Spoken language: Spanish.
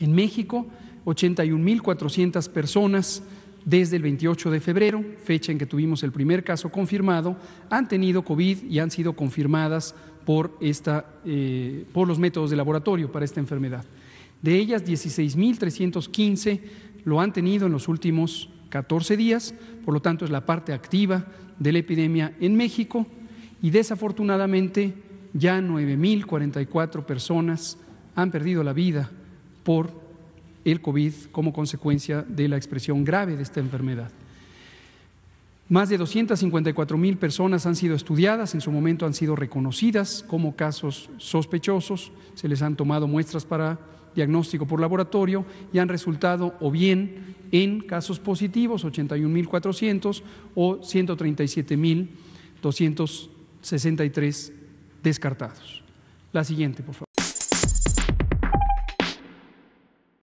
En México, 81.400 personas desde el 28 de febrero, fecha en que tuvimos el primer caso confirmado, han tenido COVID y han sido confirmadas por, esta, eh, por los métodos de laboratorio para esta enfermedad. De ellas, 16.315 lo han tenido en los últimos 14 días, por lo tanto es la parte activa de la epidemia en México y desafortunadamente ya 9.044 personas han perdido la vida por el COVID como consecuencia de la expresión grave de esta enfermedad. Más de 254 mil personas han sido estudiadas, en su momento han sido reconocidas como casos sospechosos, se les han tomado muestras para diagnóstico por laboratorio y han resultado o bien en casos positivos 81.400 o 137.263 descartados. La siguiente, por favor.